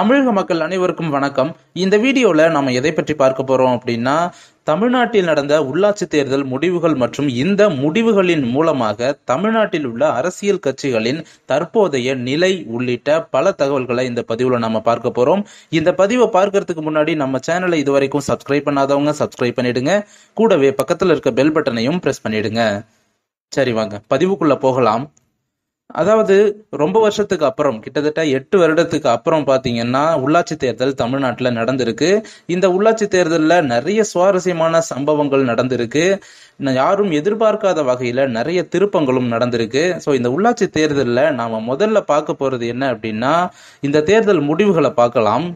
தமிழக மக்கள் அனைவருக்கும் வணக்கம் இந்த வீடியோவில் நம்ம எதை பற்றி பார்க்க போகிறோம் அப்படின்னா தமிழ்நாட்டில் நடந்த உள்ளாட்சி தேர்தல் முடிவுகள் மற்றும் இந்த முடிவுகளின் மூலமாக தமிழ்நாட்டில் உள்ள அரசியல் கட்சிகளின் தற்போதைய நிலை உள்ளிட்ட பல தகவல்களை இந்த பதிவில் நம்ம பார்க்க போகிறோம் இந்த பதிவை பார்க்கறதுக்கு முன்னாடி நம்ம சேனலை இதுவரைக்கும் சப்ஸ்கிரைப் பண்ணாதவங்க சப்ஸ்கிரைப் பண்ணிடுங்க கூடவே பக்கத்தில் இருக்க பெல் பட்டனையும் ப்ரெஸ் பண்ணிடுங்க சரி வாங்க பதிவுக்குள்ளே போகலாம் அதாவது ரொம்ப வருஷத்துக்கு அப்புறம் கிட்டத்தட்ட எட்டு வருடத்துக்கு அப்புறம் பாத்தீங்கன்னா உள்ளாட்சி தேர்தல் தமிழ்நாட்டில் நடந்திருக்கு இந்த உள்ளாட்சி தேர்தலில் நிறைய சுவாரஸ்யமான சம்பவங்கள் நடந்திருக்கு யாரும் எதிர்பார்க்காத வகையில் நிறைய திருப்பங்களும் நடந்திருக்கு ஸோ இந்த உள்ளாட்சி தேர்தலில் நாம் முதல்ல பார்க்க போகிறது என்ன அப்படின்னா இந்த தேர்தல் முடிவுகளை பார்க்கலாம்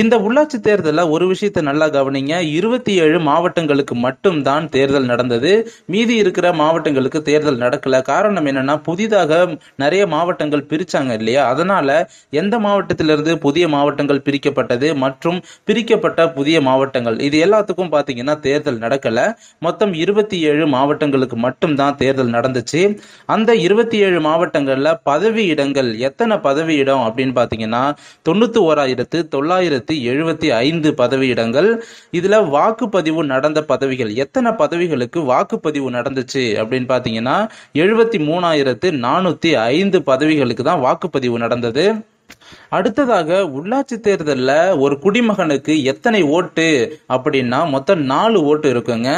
இந்த உள்ளாட்சி தேர்தலில் ஒரு விஷயத்தை நல்லா கவனிங்க இருபத்தி ஏழு மாவட்டங்களுக்கு மட்டும்தான் தேர்தல் நடந்தது மீதி இருக்கிற மாவட்டங்களுக்கு தேர்தல் நடக்கல காரணம் என்னன்னா புதிதாக நிறைய மாவட்டங்கள் பிரிச்சாங்க இல்லையா அதனால எந்த மாவட்டத்திலிருந்து புதிய மாவட்டங்கள் பிரிக்கப்பட்டது மற்றும் பிரிக்கப்பட்ட புதிய மாவட்டங்கள் இது எல்லாத்துக்கும் பார்த்தீங்கன்னா தேர்தல் நடக்கல மொத்தம் இருபத்தி ஏழு மாவட்டங்களுக்கு மட்டும்தான் தேர்தல் நடந்துச்சு அந்த இருபத்தி ஏழு மாவட்டங்களில் பதவி இடங்கள் எத்தனை பதவி இடம் அப்படின்னு பார்த்தீங்கன்னா தொண்ணூத்தி ஓராயிரத்து தொள்ளாயிரத்து ஆயிரத்தி எழுபத்தி ஐந்து பதவியிடங்கள் இதில் வாக்குப்பதிவு நடந்த பதவிகள் எத்தனை பதவிகளுக்கு வாக்குப்பதிவு நடந்துச்சு அப்படின்னு பார்த்தீங்கன்னா எழுபத்தி மூணாயிரத்து நானூற்றி ஐந்து பதவிகளுக்கு தான் வாக்குப்பதிவு நடந்தது அடுத்ததாக உள்ளாட்சி தேர்தலில் ஒரு குடிமகனுக்கு எத்தனை ஓட்டு அப்படின்னா மொத்தம் நாலு ஓட்டு இருக்குங்க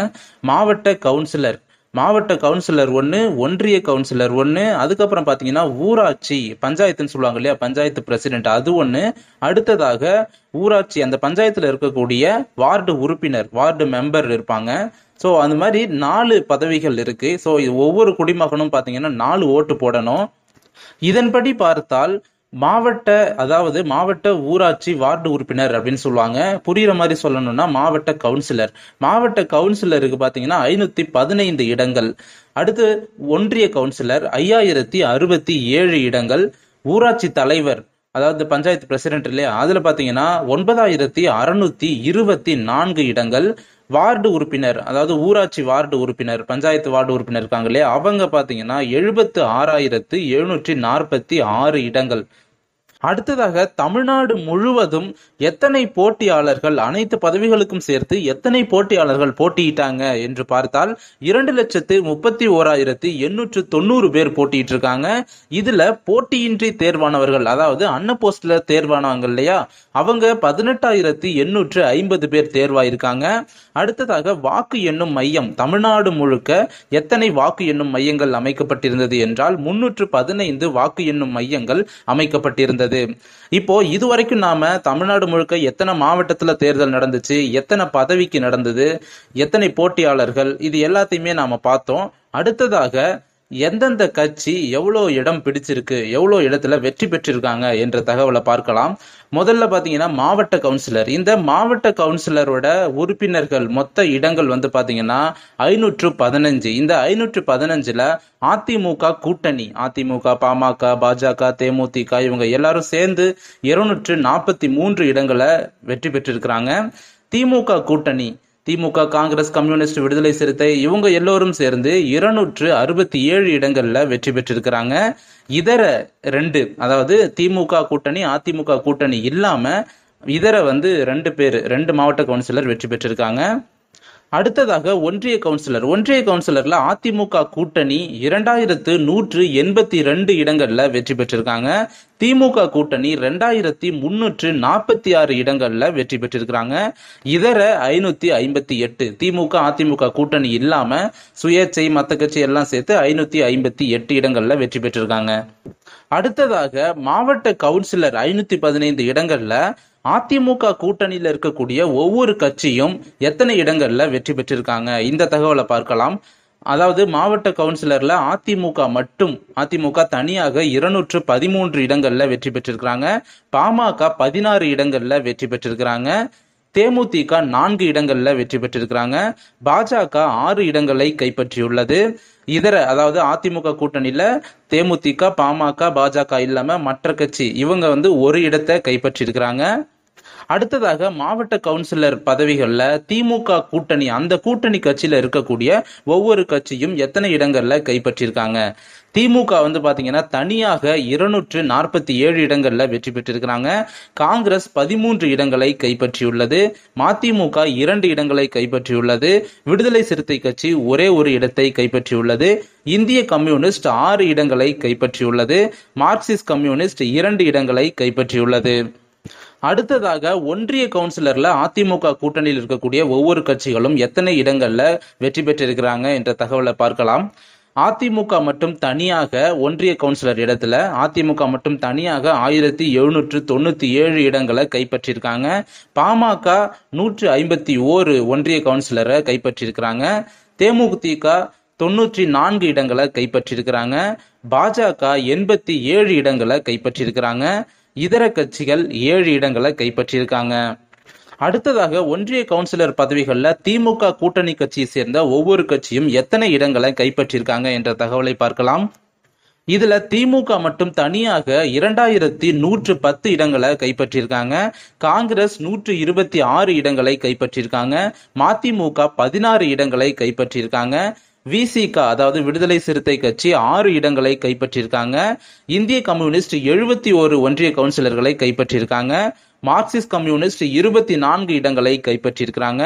மாவட்ட கவுன்சிலர் மாவட்ட கவுன்சிலர் ஒன்று ஒன்றிய கவுன்சிலர் ஒன்று அதுக்கப்புறம் பார்த்தீங்கன்னா ஊராட்சி பஞ்சாயத்துன்னு சொல்லுவாங்க இல்லையா பஞ்சாயத்து பிரசிடென்ட் அது ஒன்று அடுத்ததாக ஊராட்சி அந்த பஞ்சாயத்தில் இருக்கக்கூடிய வார்டு உறுப்பினர் வார்டு மெம்பர் இருப்பாங்க ஸோ அந்த மாதிரி நாலு பதவிகள் இருக்குது ஸோ ஒவ்வொரு குடிமகனும் பார்த்தீங்கன்னா நாலு ஓட்டு போடணும் இதன்படி பார்த்தால் மாவட்ட அதாவது மாவட்ட ஊராட்சி வார்டு உறுப்பினர் அப்படின்னு சொல்லுவாங்க புரியுற மாதிரி சொல்லணும்னா மாவட்ட கவுன்சிலர் மாவட்ட கவுன்சிலருக்கு பார்த்தீங்கன்னா ஐநூற்றி பதினைந்து இடங்கள் அடுத்து ஒன்றிய கவுன்சிலர் ஐயாயிரத்தி அறுபத்தி ஏழு இடங்கள் ஊராட்சி தலைவர் அதாவது பஞ்சாயத்து பிரசிடென்ட் இல்லையா அதில் பார்த்தீங்கன்னா ஒன்பதாயிரத்தி அறுநூத்தி இருபத்தி நான்கு இடங்கள் வார்டு உறுப்பினர் அதாவது ஊராட்சி வார்டு உறுப்பினர் பஞ்சாயத்து வார்டு உறுப்பினர் இருக்காங்க இல்லையா அவங்க பாத்தீங்கன்னா எழுபத்து ஆறாயிரத்து எழுநூற்றி நாற்பத்தி ஆறு இடங்கள் அடுத்ததாக தமிழ்நாடு முழுவதும் எத்தனை போட்டியாளர்கள் அனைத்து பதவிகளுக்கும் சேர்த்து எத்தனை போட்டியாளர்கள் போட்டியிட்டாங்க என்று பார்த்தால் இரண்டு லட்சத்து முப்பத்தி ஓராயிரத்து எண்ணூற்று தொண்ணூறு பேர் போட்டியிட்டு இருக்காங்க இதுல போட்டியின்றி தேர்வானவர்கள் அதாவது அன்ன போஸ்ட்ல தேர்வானவங்க இல்லையா அவங்க பதினெட்டாயிரத்து எண்ணூற்று ஐம்பது பேர் தேர்வாயிருக்காங்க அடுத்ததாக வாக்கு எண்ணும் மையம் தமிழ்நாடு முழுக்க எத்தனை வாக்கு எண்ணும் மையங்கள் அமைக்கப்பட்டிருந்தது என்றால் முன்னூற்று பதினைந்து வாக்கு எண்ணும் மையங்கள் அமைக்கப்பட்டிருந்தது இருக்குது இப்போ இதுவரைக்கும் நாம தமிழ்நாடு முழுக்க எத்தனை மாவட்டத்தில் தேர்தல் நடந்துச்சு எத்தனை பதவிக்கு நடந்தது எத்தனை போட்டியாளர்கள் இது எல்லாத்தையுமே நாம பார்த்தோம் அடுத்ததாக எந்தெந்த கட்சி எவ்வளோ இடம் பிடிச்சிருக்கு எவ்வளோ இடத்துல வெற்றி பெற்றிருக்காங்க என்ற தகவலை பார்க்கலாம் முதல்ல பார்த்தீங்கன்னா மாவட்ட கவுன்சிலர் இந்த மாவட்ட கவுன்சிலரோட உறுப்பினர்கள் மொத்த இடங்கள் வந்து பார்த்தீங்கன்னா ஐநூற்று பதினஞ்சு இந்த ஐநூற்று பதினஞ்சில் அதிமுக கூட்டணி அதிமுக பாமக பாஜக தேமுதிக இவங்க எல்லாரும் சேர்ந்து இருநூற்று நாற்பத்தி மூன்று இடங்களை வெற்றி பெற்றிருக்கிறாங்க திமுக கூட்டணி திமுக காங்கிரஸ் கம்யூனிஸ்ட் விடுதலை சிறுத்தை இவங்க எல்லோரும் சேர்ந்து இருநூற்று அறுபத்தி ஏழு இடங்களில் வெற்றி பெற்றிருக்கிறாங்க இதர ரெண்டு அதாவது திமுக கூட்டணி அதிமுக கூட்டணி இல்லாமல் இதர வந்து ரெண்டு பேர் ரெண்டு மாவட்ட கவுன்சிலர் வெற்றி பெற்றிருக்காங்க அடுத்ததாக ஒன்றிய கவுன்சிலர் ஒன்றிய கவுன்சிலர்ல அதிமுக கூட்டணி இரண்டாயிரத்து நூற்று எண்பத்தி ரெண்டு இடங்கள்ல வெற்றி பெற்றிருக்காங்க திமுக கூட்டணி ரெண்டாயிரத்தி முன்னூற்று நாற்பத்தி ஆறு இடங்கள்ல வெற்றி பெற்றிருக்கிறாங்க இதர ஐநூத்தி ஐம்பத்தி எட்டு திமுக அதிமுக கூட்டணி இல்லாம சுயேட்சை மத்த கட்சி எல்லாம் சேர்த்து ஐநூத்தி ஐம்பத்தி எட்டு இடங்கள்ல வெற்றி பெற்றிருக்காங்க அடுத்ததாக மாவட்ட கவுன்சிலர் ஐநூத்தி பதினைந்து இடங்கள்ல அதிமுக கூட்டணியில் இருக்கக்கூடிய ஒவ்வொரு கட்சியும் எத்தனை இடங்களில் வெற்றி பெற்றிருக்காங்க இந்த தகவலை பார்க்கலாம் அதாவது மாவட்ட கவுன்சிலரில் அதிமுக மட்டும் அதிமுக தனியாக இருநூற்று பதிமூன்று இடங்களில் வெற்றி பெற்றிருக்கிறாங்க பாமக பதினாறு இடங்களில் வெற்றி பெற்றிருக்கிறாங்க தேமுதிக நான்கு இடங்களில் வெற்றி பெற்றிருக்கிறாங்க பாஜக ஆறு இடங்களை கைப்பற்றியுள்ளது இதர அதாவது அதிமுக கூட்டணியில் தேமுதிக பாமக பாஜக இல்லாமல் மற்ற கட்சி இவங்க வந்து ஒரு இடத்தை கைப்பற்றியிருக்கிறாங்க அடுத்ததாக மாவட்ட கவுன்சிலர் பதவிகளில் திமுக கூட்டணி அந்த கூட்டணி கட்சியில் இருக்கக்கூடிய ஒவ்வொரு கட்சியும் எத்தனை இடங்களில் கைப்பற்றியிருக்காங்க திமுக வந்து பார்த்தீங்கன்னா தனியாக இருநூற்று நாற்பத்தி ஏழு இடங்களில் வெற்றி பெற்றிருக்கிறாங்க காங்கிரஸ் பதிமூன்று இடங்களை கைப்பற்றியுள்ளது மதிமுக இரண்டு இடங்களை கைப்பற்றியுள்ளது விடுதலை சிறுத்தை கட்சி ஒரே ஒரு இடத்தை கைப்பற்றியுள்ளது இந்திய கம்யூனிஸ்ட் ஆறு இடங்களை கைப்பற்றியுள்ளது மார்க்சிஸ்ட் கம்யூனிஸ்ட் இரண்டு இடங்களை கைப்பற்றியுள்ளது அடுத்ததாக ஒன்றிய கவுன்சிலர்ல அதிமுக கூட்டணியில் இருக்கக்கூடிய ஒவ்வொரு கட்சிகளும் எத்தனை இடங்கள்ல வெற்றி பெற்றிருக்கிறாங்க என்ற தகவலை பார்க்கலாம் அதிமுக மட்டும் தனியாக ஒன்றிய கவுன்சிலர் இடத்துல அதிமுக மட்டும் தனியாக ஆயிரத்தி எழுநூற்று தொண்ணூத்தி ஏழு இடங்களை கைப்பற்றியிருக்காங்க பாமக நூற்று ஐம்பத்தி ஓரு ஒன்றிய கவுன்சிலரை கைப்பற்றியிருக்கிறாங்க தேமுதிக தொன்னூற்றி நான்கு இடங்களை கைப்பற்றியிருக்கிறாங்க பாஜக எண்பத்தி ஏழு இடங்களை கைப்பற்றியிருக்கிறாங்க இதர கட்சிகள் ஏழு இடங்களை கைப்பற்றியிருக்காங்க அடுத்ததாக ஒன்றிய கவுன்சிலர் பதவிகளில் திமுக கூட்டணி கட்சியை சேர்ந்த ஒவ்வொரு கட்சியும் எத்தனை இடங்களை கைப்பற்றியிருக்காங்க என்ற தகவலை பார்க்கலாம் இதுல திமுக மட்டும் தனியாக இரண்டாயிரத்தி நூற்று பத்து இடங்களை கைப்பற்றியிருக்காங்க காங்கிரஸ் நூற்று இருபத்தி ஆறு இடங்களை கைப்பற்றியிருக்காங்க மதிமுக பதினாறு இடங்களை கைப்பற்றியிருக்காங்க விசிகா அதாவது விடுதலை சிறுத்தை கட்சி ஆறு இடங்களை கைப்பற்றியிருக்காங்க இந்திய கம்யூனிஸ்ட் எழுபத்தி ஒரு ஒன்றிய கவுன்சிலர்களை கைப்பற்றியிருக்காங்க மார்க்சிஸ்ட் கம்யூனிஸ்ட் இருபத்தி நான்கு இடங்களை கைப்பற்றியிருக்கிறாங்க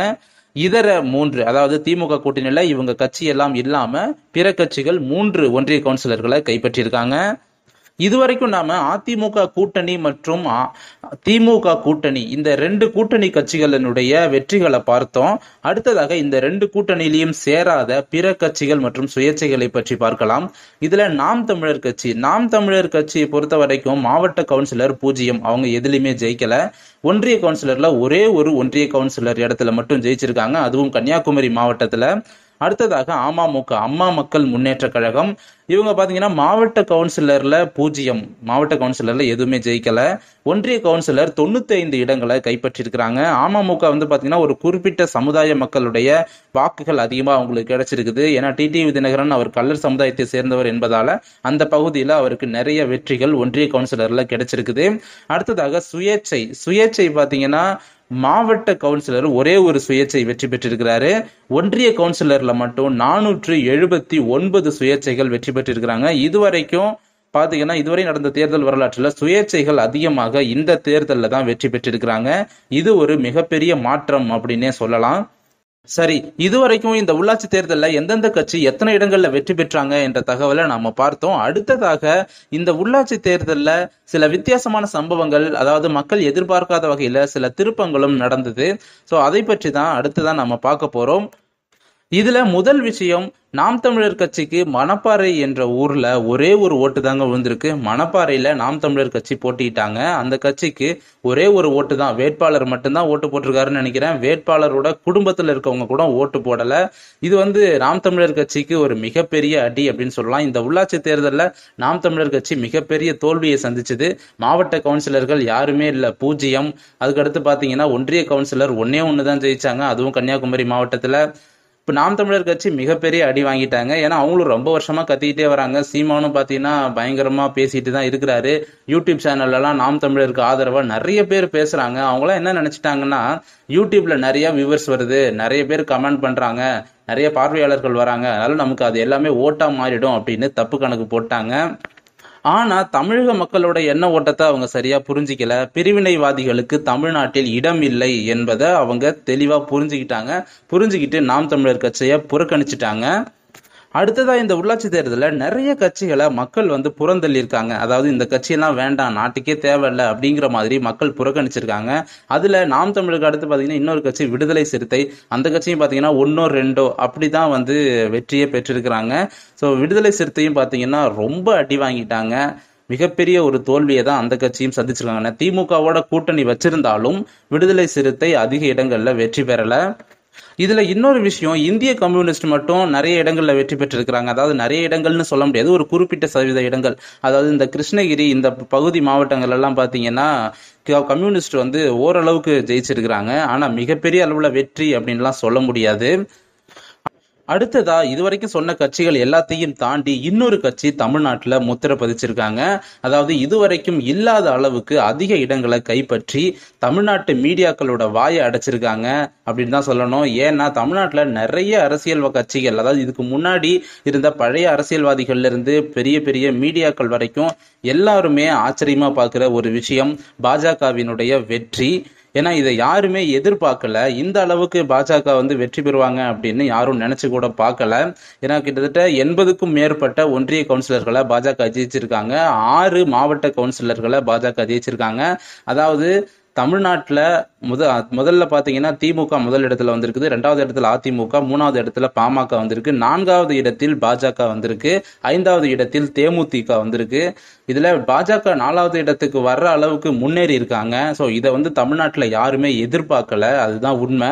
இதர மூன்று அதாவது திமுக கூட்டணியில இவங்க கட்சி எல்லாம் இல்லாம பிற கட்சிகள் மூன்று ஒன்றிய கவுன்சிலர்களை கைப்பற்றியிருக்காங்க இதுவரைக்கும் நாம் அதிமுக கூட்டணி மற்றும் திமுக கூட்டணி இந்த ரெண்டு கூட்டணி கட்சிகளினுடைய வெற்றிகளை பார்த்தோம் அடுத்ததாக இந்த ரெண்டு கூட்டணியிலையும் சேராத பிற கட்சிகள் மற்றும் சுயேட்சைகளை பற்றி பார்க்கலாம் இதில் நாம் தமிழர் கட்சி நாம் தமிழர் கட்சியை பொறுத்த வரைக்கும் மாவட்ட கவுன்சிலர் பூஜ்ஜியம் அவங்க எதுலையுமே ஜெயிக்கல ஒன்றிய கவுன்சிலரில் ஒரே ஒரு ஒன்றிய கவுன்சிலர் இடத்துல மட்டும் ஜெயிச்சிருக்காங்க அதுவும் கன்னியாகுமரி மாவட்டத்தில் அடுத்ததாக அமமுக அம்மா மக்கள் முன்னேற்ற கழகம் இவங்க பார்த்தீங்கன்னா மாவட்ட கவுன்சிலரில் பூஜ்ஜியம் மாவட்ட கவுன்சிலரில் எதுவுமே ஜெயிக்கலை ஒன்றிய கவுன்சிலர் தொண்ணூத்தைந்து இடங்களை கைப்பற்றியிருக்கிறாங்க அமமுக வந்து பார்த்தீங்கன்னா ஒரு குறிப்பிட்ட சமுதாய மக்களுடைய வாக்குகள் அதிகமாக அவங்களுக்கு கிடைச்சிருக்குது ஏன்னா டிடி விதிநகரன் அவர் கல்லர் சமுதாயத்தை சேர்ந்தவர் என்பதால் அந்த பகுதியில் அவருக்கு நிறைய வெற்றிகள் ஒன்றிய கவுன்சிலரில் கிடைச்சிருக்குது அடுத்ததாக சுயேச்சை சுயேச்சை பார்த்தீங்கன்னா மாவட்ட கவுன்சிலர் ஒரே ஒரு சுயேட்சை வெற்றி பெற்றிருக்கிறாரு ஒன்றிய கவுன்சிலர்ல மட்டும் நானூற்று எழுபத்தி ஒன்பது சுயேச்சைகள் வெற்றி பெற்றிருக்கிறாங்க இதுவரைக்கும் பாத்தீங்கன்னா இதுவரை நடந்த தேர்தல் வரலாற்றில் சுயேட்சைகள் அதிகமாக இந்த தேர்தலில் தான் வெற்றி பெற்றிருக்கிறாங்க இது ஒரு மிகப்பெரிய மாற்றம் அப்படின்னே சொல்லலாம் சரி இதுவரைக்கும் இந்த உள்ளாட்சி தேர்தலில் எந்தெந்த கட்சி எத்தனை இடங்களில் வெற்றி பெற்றாங்க என்ற தகவலை நாம பார்த்தோம் அடுத்ததாக இந்த உள்ளாட்சி தேர்தலில் சில வித்தியாசமான சம்பவங்கள் அதாவது மக்கள் எதிர்பார்க்காத வகையில் சில திருப்பங்களும் நடந்தது ஸோ அதை பற்றி தான் அடுத்து தான் நம்ம பார்க்க போகிறோம் இதுல முதல் விஷயம் நாம் தமிழர் கட்சிக்கு மணப்பாறை என்ற ஊர்ல ஒரே ஒரு ஓட்டு தாங்க விழுந்திருக்கு மணப்பாறையில நாம் தமிழர் கட்சி போட்டிட்டாங்க அந்த கட்சிக்கு ஒரே ஒரு ஓட்டு தான் வேட்பாளர் மட்டும்தான் ஓட்டு போட்டிருக்காருன்னு நினைக்கிறேன் வேட்பாளரோட குடும்பத்துல இருக்கவங்க கூட ஓட்டு போடல இது வந்து நாம் தமிழர் கட்சிக்கு ஒரு மிகப்பெரிய அடி அப்படின்னு சொல்லலாம் இந்த உள்ளாட்சி தேர்தலில் நாம் தமிழர் கட்சி மிகப்பெரிய தோல்வியை சந்திச்சது மாவட்ட கவுன்சிலர்கள் யாருமே இல்லை பூஜ்ஜியம் அதுக்கடுத்து பார்த்தீங்கன்னா ஒன்றிய கவுன்சிலர் ஒன்னே ஒன்று தான் ஜெயிச்சாங்க அதுவும் கன்னியாகுமரி மாவட்டத்தில் இப்போ நாம் தமிழர் கட்சி மிகப்பெரிய அடி வாங்கிட்டாங்க ஏன்னா அவங்களும் ரொம்ப வருஷமாக கத்திக்கிட்டே வராங்க சீமானும் பார்த்தீங்கன்னா பயங்கரமாக பேசிட்டு தான் இருக்கிறாரு யூடியூப் சேனல்லலாம் நாம் தமிழருக்கு ஆதரவாக நிறைய பேர் பேசுகிறாங்க அவங்களாம் என்ன நினச்சிட்டாங்கன்னா யூடியூப்பில் நிறைய வியூவர்ஸ் வருது நிறைய பேர் கமெண்ட் பண்ணுறாங்க நிறைய பார்வையாளர்கள் வராங்க அதனால் நமக்கு அது எல்லாமே ஓட்டாக மாறிடும் அப்படின்னு தப்பு கணக்கு போட்டாங்க ஆனா தமிழக மக்களோட எண்ண ஓட்டத்தை அவங்க சரியா புரிஞ்சிக்கல பிரிவினைவாதிகளுக்கு தமிழ்நாட்டில் இடம் இல்லை என்பதை அவங்க தெளிவா புரிஞ்சுக்கிட்டாங்க புரிஞ்சுக்கிட்டு நாம் தமிழர் கட்சியை புறக்கணிச்சிட்டாங்க அடுத்ததா இந்த உள்ளாட்சி தேர்தலில் நிறைய கட்சிகளை மக்கள் வந்து புறந்தள்ளியிருக்காங்க அதாவது இந்த கட்சியெல்லாம் வேண்டாம் நாட்டுக்கே தேவையில்லை அப்படிங்கிற மாதிரி மக்கள் புறக்கணிச்சிருக்காங்க அதுல நாம் தமிழுக்கு அடுத்து பாத்தீங்கன்னா இன்னொரு கட்சி விடுதலை சிறுத்தை அந்த கட்சியும் பாத்தீங்கன்னா ஒன்னோ ரெண்டோ அப்படிதான் வந்து வெற்றியை பெற்றிருக்கிறாங்க ஸோ விடுதலை சிறுத்தையும் பாத்தீங்கன்னா ரொம்ப அடி வாங்கிட்டாங்க மிகப்பெரிய ஒரு தோல்வியை தான் அந்த கட்சியும் சந்திச்சிருக்காங்க திமுகவோட கூட்டணி வச்சிருந்தாலும் விடுதலை சிறுத்தை அதிக இடங்கள்ல வெற்றி பெறல இதில் இன்னொரு விஷயம் இந்திய கம்யூனிஸ்ட் மட்டும் நிறைய இடங்களில் வெற்றி பெற்றிருக்கிறாங்க அதாவது நிறைய இடங்கள்னு சொல்ல முடியாது ஒரு குறிப்பிட்ட சதவீத இடங்கள் அதாவது இந்த கிருஷ்ணகிரி இந்த பகுதி மாவட்டங்கள் எல்லாம் பார்த்தீங்கன்னா கம்யூனிஸ்ட் வந்து ஓரளவுக்கு ஜெயிச்சிருக்கிறாங்க ஆனால் மிகப்பெரிய அளவில் வெற்றி அப்படின்லாம் சொல்ல முடியாது அடுத்ததா இதுவரைக்கும் சொன்ன கட்சிகள் எல்லாத்தையும் தாண்டி இன்னொரு கட்சி தமிழ்நாட்டில் முத்திர பதிச்சிருக்காங்க அதாவது இதுவரைக்கும் இல்லாத அளவுக்கு அதிக இடங்களை கைப்பற்றி தமிழ்நாட்டு மீடியாக்களோட வாயை அடைச்சிருக்காங்க அப்படின்னு தான் சொல்லணும் ஏன்னா தமிழ்நாட்டில் நிறைய அரசியல் கட்சிகள் அதாவது இதுக்கு முன்னாடி இருந்த பழைய அரசியல்வாதிகள்ல இருந்து பெரிய பெரிய மீடியாக்கள் வரைக்கும் எல்லாருமே ஆச்சரியமா பார்க்குற ஒரு விஷயம் பாஜகவினுடைய வெற்றி ஏன்னா இதை யாருமே எதிர்பார்க்கல இந்த அளவுக்கு பாஜக வந்து வெற்றி பெறுவாங்க அப்படின்னு யாரும் நினைச்சு கூட பார்க்கல ஏன்னா கிட்டத்தட்ட எண்பதுக்கும் மேற்பட்ட ஒன்றிய கவுன்சிலர்களை பாஜக ஜெயிச்சிருக்காங்க ஆறு மாவட்ட கவுன்சிலர்களை பாஜக ஜெயிச்சிருக்காங்க அதாவது தமிழ்நாட்டில் முத முதல்ல பார்த்தீங்கன்னா திமுக முதல் இடத்துல வந்திருக்குது ரெண்டாவது இடத்துல அதிமுக மூணாவது இடத்துல பாமக வந்திருக்கு நான்காவது இடத்தில் பாஜக வந்திருக்கு ஐந்தாவது இடத்தில் தேமுதிக வந்திருக்கு இதில் பாஜக நாலாவது இடத்துக்கு வர்ற அளவுக்கு முன்னேறி இருக்காங்க ஸோ இதை வந்து தமிழ்நாட்டில் யாருமே எதிர்பார்க்கல அதுதான் உண்மை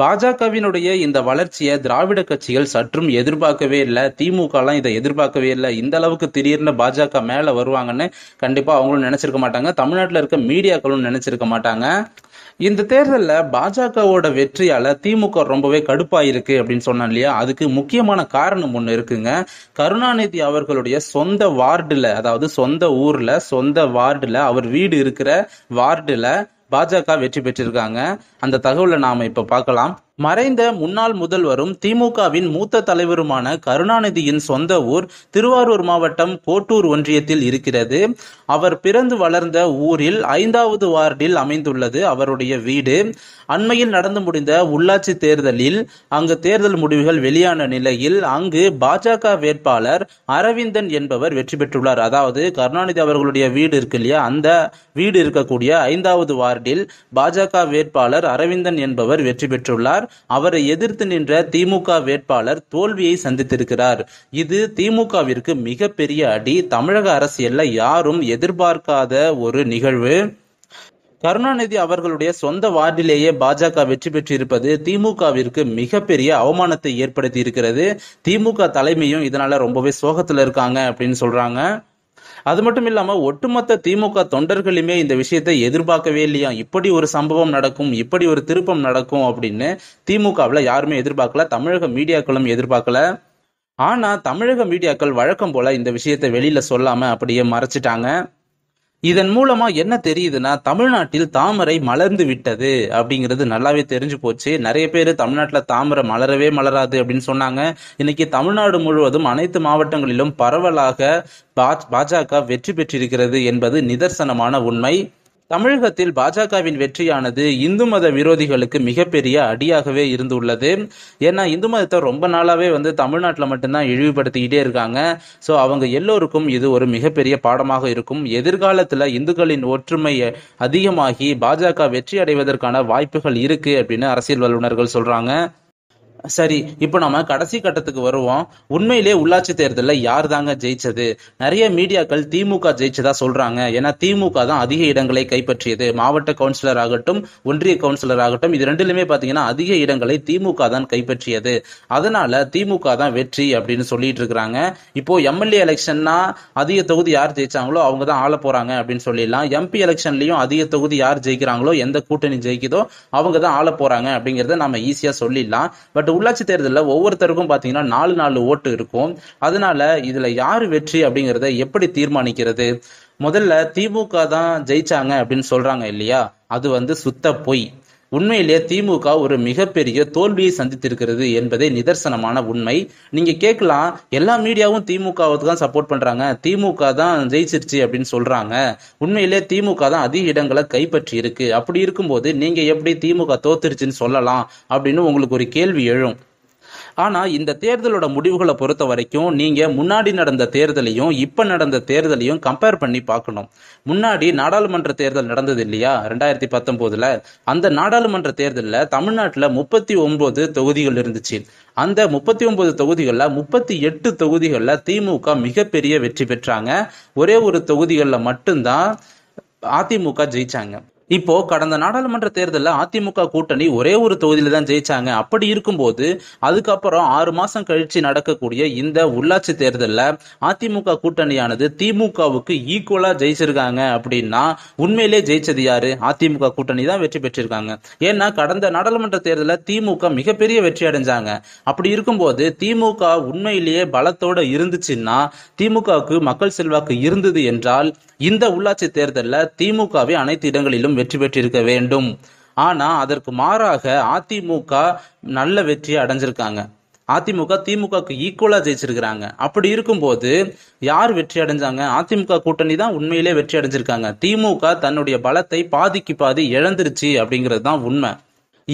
பாஜகவினுடைய இந்த வளர்ச்சியை திராவிட கட்சிகள் சற்றும் எதிர்பார்க்கவே இல்லை திமுகலாம் இதை எதிர்பார்க்கவே இல்லை இந்த அளவுக்கு திடீர்னு பாஜக மேலே வருவாங்கன்னு கண்டிப்பாக அவங்களும் நினைச்சிருக்க மாட்டாங்க தமிழ்நாட்டில் இருக்க மீடியாக்களும் நினைச்சிருக்க மாட்டாங்க இந்த தேர்தலில் பாஜகவோட வெற்றியால் திமுக ரொம்பவே கடுப்பாயிருக்கு அப்படின்னு சொன்னா இல்லையா அதுக்கு முக்கியமான காரணம் ஒன்று இருக்குங்க கருணாநிதி அவர்களுடைய சொந்த வார்டில் அதாவது சொந்த ஊரில் சொந்த வார்டில் அவர் வீடு இருக்கிற வார்டில் பாஜக வெற்றி பெற்றிருக்காங்க அந்த தகவலை நாம இப்ப பார்க்கலாம் மறைந்த முன்னாள் முதல்வரும் திமுகவின் மூத்த தலைவருமான கருணாநிதியின் சொந்த ஊர் திருவாரூர் மாவட்டம் கோட்டூர் ஒன்றியத்தில் இருக்கிறது அவர் பிறந்து வளர்ந்த ஊரில் ஐந்தாவது வார்டில் அமைந்துள்ளது அவருடைய வீடு அண்மையில் நடந்து முடிந்த உள்ளாட்சி தேர்தலில் அங்கு தேர்தல் முடிவுகள் வெளியான நிலையில் அங்கு பாஜக வேட்பாளர் அரவிந்தன் என்பவர் வெற்றி பெற்றுள்ளார் அதாவது கருணாநிதி அவர்களுடைய வீடு இருக்கு இல்லையா அந்த வீடு இருக்கக்கூடிய ஐந்தாவது வார்டில் பாஜக வேட்பாளர் அரவிந்தன் என்பவர் வெற்றி பெற்றுள்ளார் இருக்கிறார் அவரை எதிர்த்து நின்ற திமுக வேட்பாளர் தோல்வியை சந்தித்திருக்கிறார் இது திமுகவிற்கு மிகப்பெரிய அடி தமிழக அரசியல்ல யாரும் எதிர்பார்க்காத ஒரு நிகழ்வு கருணாநிதி அவர்களுடைய சொந்த வார்டிலேயே பாஜக வெற்றி பெற்றிருப்பது திமுகவிற்கு மிகப்பெரிய அவமானத்தை ஏற்படுத்தி இருக்கிறது திமுக தலைமையும் இதனால ரொம்பவே சோகத்துல இருக்காங்க அப்படின்னு சொல்றாங்க அது மட்டும் இல்லாமல் ஒட்டுமொத்த திமுக தொண்டர்களுமே இந்த விஷயத்தை எதிர்பார்க்கவே இல்லையா இப்படி ஒரு சம்பவம் நடக்கும் இப்படி ஒரு திருப்பம் நடக்கும் அப்படின்னு திமுகவில் யாருமே எதிர்பார்க்கல தமிழக மீடியாக்களும் எதிர்பார்க்கல ஆனால் தமிழக மீடியாக்கள் வழக்கம் போல் இந்த விஷயத்தை வெளியில் சொல்லாமல் அப்படியே மறைச்சிட்டாங்க இதன் மூலமா என்ன தெரியுதுன்னா தமிழ்நாட்டில் தாமரை மலர்ந்து விட்டது அப்படிங்கிறது நல்லாவே தெரிஞ்சு போச்சு நிறைய பேர் தமிழ்நாட்டில் தாமரை மலரவே மலராது அப்படின்னு சொன்னாங்க இன்னைக்கு தமிழ்நாடு முழுவதும் அனைத்து மாவட்டங்களிலும் பரவலாக பாஜக வெற்றி பெற்றிருக்கிறது என்பது நிதர்சனமான உண்மை தமிழகத்தில் பாஜகவின் வெற்றியானது இந்து மத விரோதிகளுக்கு மிகப்பெரிய அடியாகவே இருந்துள்ளது ஏன்னா இந்து மதத்தை ரொம்ப நாளாகவே வந்து தமிழ்நாட்டில் மட்டும்தான் இழிவுபடுத்திக்கிட்டே இருக்காங்க ஸோ அவங்க எல்லோருக்கும் இது ஒரு மிகப்பெரிய பாடமாக இருக்கும் எதிர்காலத்தில் இந்துக்களின் ஒற்றுமை அதிகமாகி பாஜக வெற்றி அடைவதற்கான வாய்ப்புகள் இருக்கு அப்படின்னு அரசியல் வல்லுநர்கள் சொல்றாங்க சரி இப்போ நம்ம கடைசி கட்டத்துக்கு வருவோம் உண்மையிலேயே உள்ளாட்சி தேர்தலில் யார் தாங்க ஜெயிச்சது நிறைய மீடியாக்கள் திமுக ஜெயிச்சதா சொல்றாங்க ஏன்னா திமுக தான் அதிக இடங்களை கைப்பற்றியது மாவட்ட கவுன்சிலர் ஆகட்டும் ஒன்றிய கவுன்சிலர் ஆகட்டும் இது ரெண்டுலுமே பார்த்தீங்கன்னா அதிக இடங்களை திமுக தான் கைப்பற்றியது அதனால திமுக தான் வெற்றி அப்படின்னு சொல்லிட்டு இருக்கிறாங்க இப்போ எம்எல்ஏ எலெக்ஷன்னா அதிக தொகுதி யார் ஜெயிச்சாங்களோ அவங்க தான் ஆள போறாங்க அப்படின்னு சொல்லிடலாம் எம்பி எலெக்ஷன்லயும் அதிக தொகுதி யார் ஜெயிக்கிறாங்களோ எந்த கூட்டணி ஜெயிக்குதோ அவங்க தான் ஆள போறாங்க அப்படிங்கிறத நம்ம ஈஸியா சொல்லிடலாம் பட் உள்ளாட்சி தேர்தலில் ஒவ்வொருத்தருக்கும் பார்த்தீங்கன்னா நாலு நாலு ஓட்டு இருக்கும் அதனால இதுல யார் வெற்றி அப்படிங்கிறத எப்படி தீர்மானிக்கிறது முதல்ல திமுக தான் ஜெயிச்சாங்க அப்படின்னு சொல்றாங்க இல்லையா அது வந்து சுத்த பொய் உண்மையிலே திமுக ஒரு மிகப்பெரிய தோல்வியை சந்தித்திருக்கிறது என்பதே நிதர்சனமான உண்மை நீங்க கேட்கலாம் எல்லா மீடியாவும் திமுகவுக்கு தான் சப்போர்ட் பண்றாங்க திமுக தான் ஜெயிச்சிருச்சு அப்படின்னு சொல்றாங்க உண்மையிலே திமுக தான் அதிக இடங்களை கைப்பற்றி இருக்கு அப்படி இருக்கும்போது நீங்க எப்படி திமுக தோத்துருச்சுன்னு சொல்லலாம் அப்படின்னு உங்களுக்கு ஒரு கேள்வி எழும் ஆனால் இந்த தேர்தலோட முடிவுகளை பொறுத்த வரைக்கும் நீங்கள் முன்னாடி நடந்த தேர்தலையும் இப்போ நடந்த தேர்தலையும் கம்பேர் பண்ணி பார்க்கணும் முன்னாடி நாடாளுமன்ற தேர்தல் நடந்தது இல்லையா ரெண்டாயிரத்தி பத்தொம்போதில் அந்த நாடாளுமன்ற தேர்தலில் தமிழ்நாட்டில் முப்பத்தி ஒன்பது தொகுதிகள் இருந்துச்சு அந்த முப்பத்தி ஒன்பது தொகுதிகளில் முப்பத்தி எட்டு தொகுதிகளில் திமுக மிகப்பெரிய வெற்றி பெற்றாங்க ஒரே ஒரு தொகுதிகளில் மட்டும்தான் அதிமுக ஜெயிச்சாங்க இப்போ கடந்த நாடாளுமன்ற தேர்தலில் அதிமுக கூட்டணி ஒரே ஒரு தொகுதியில தான் ஜெயிச்சாங்க அப்படி இருக்கும்போது அதுக்கப்புறம் ஆறு மாசம் கழிச்சு நடக்கக்கூடிய இந்த உள்ளாட்சி தேர்தலில் அதிமுக கூட்டணியானது திமுகவுக்கு ஈக்குவலா ஜெயிச்சிருக்காங்க அப்படின்னா உண்மையிலே ஜெயிச்சது யாரு அதிமுக கூட்டணி தான் வெற்றி பெற்றிருக்காங்க ஏன்னா கடந்த நாடாளுமன்ற தேர்தலில் திமுக மிகப்பெரிய வெற்றி அடைஞ்சாங்க அப்படி இருக்கும்போது திமுக உண்மையிலேயே பலத்தோட இருந்துச்சுன்னா திமுகவுக்கு மக்கள் செல்வாக்கு இருந்தது என்றால் இந்த உள்ளாட்சி தேர்தலில் திமுகவே அனைத்து இடங்களிலும் மட்டும் வெற்றி பெற்றிருக்க வேண்டும் ஆனால் அதற்கு மாறாக அதிமுக நல்ல வெற்றியை அடைஞ்சிருக்காங்க அதிமுக திமுகக்கு ஈக்குவலா ஜெயிச்சிருக்கிறாங்க அப்படி இருக்கும்போது யார் வெற்றி அடைஞ்சாங்க அதிமுக கூட்டணி தான் உண்மையிலே வெற்றி அடைஞ்சிருக்காங்க திமுக தன்னுடைய பலத்தை பாதிக்கு பாதி இழந்துருச்சு அப்படிங்கிறது தான் உண்மை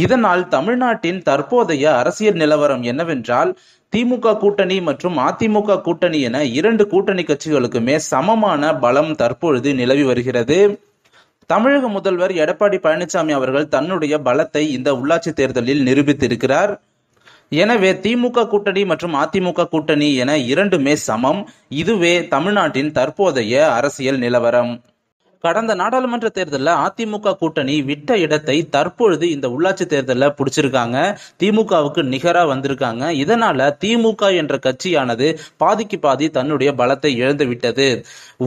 இதனால் தமிழ்நாட்டின் தற்போதைய அரசியல் நிலவரம் என்னவென்றால் திமுக கூட்டணி மற்றும் அதிமுக கூட்டணி என இரண்டு கூட்டணி கட்சிகளுக்குமே சமமான பலம் தற்பொழுது நிலவி வருகிறது தமிழக முதல்வர் எடப்பாடி பழனிசாமி அவர்கள் தன்னுடைய பலத்தை இந்த உள்ளாட்சி தேர்தலில் நிரூபித்திருக்கிறார் எனவே திமுக கூட்டணி மற்றும் அதிமுக கூட்டணி என இரண்டுமே சமம் இதுவே தமிழ்நாட்டின் தற்போதைய அரசியல் நிலவரம் கடந்த நாடாளுமன்ற தேர்தலில் அதிமுக கூட்டணி விட்ட இடத்தை தற்பொழுது இந்த உள்ளாட்சி தேர்தலில் பிடிச்சிருக்காங்க திமுகவுக்கு நிகராக வந்திருக்காங்க இதனால திமுக என்ற கட்சியானது பாதிக்கு பாதி தன்னுடைய பலத்தை இழந்து விட்டது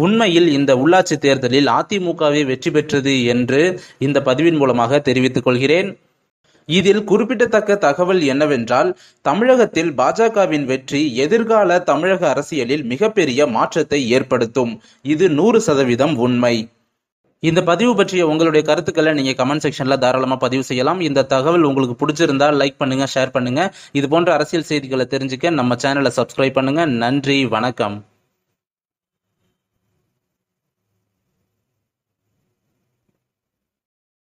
உண்மையில் இந்த உள்ளாட்சி தேர்தலில் அதிமுகவே வெற்றி பெற்றது என்று இந்த பதிவின் மூலமாக தெரிவித்துக் கொள்கிறேன் இதில் குறிப்பிடத்தக்க தகவல் என்னவென்றால் தமிழகத்தில் பாஜகவின் வெற்றி எதிர்கால தமிழக அரசியலில் மிகப்பெரிய மாற்றத்தை ஏற்படுத்தும் இது நூறு சதவீதம் உண்மை இந்த பதிவு பற்றிய உங்களுடைய கருத்துக்களை நீங்கள் கமெண்ட் செக்ஷனில் தாராளமாக பதிவு செய்யலாம் இந்த தகவல் உங்களுக்கு பிடிச்சிருந்தா லைக் பண்ணுங்கள் ஷேர் பண்ணுங்கள் இது போன்ற அரசியல் செய்திகளை தெரிஞ்சுக்க நம்ம சேனலை சப்ஸ்கிரைப் பண்ணுங்கள் நன்றி வணக்கம்